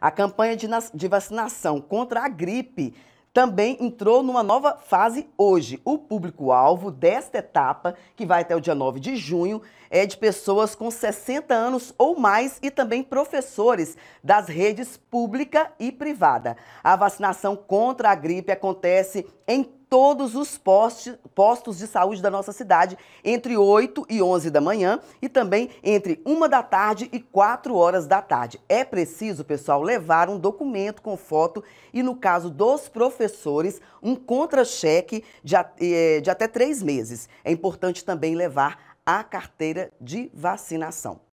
A campanha de vacinação contra a gripe também entrou numa nova fase hoje. O público-alvo desta etapa, que vai até o dia 9 de junho, é de pessoas com 60 anos ou mais e também professores das redes pública e privada. A vacinação contra a gripe acontece em todos os postos, postos de saúde da nossa cidade entre 8 e 11 da manhã e também entre 1 da tarde e 4 horas da tarde. É preciso, pessoal, levar um documento com foto e, no caso dos professores, um contra-cheque de, eh, de até três meses. É importante também levar a carteira de vacinação.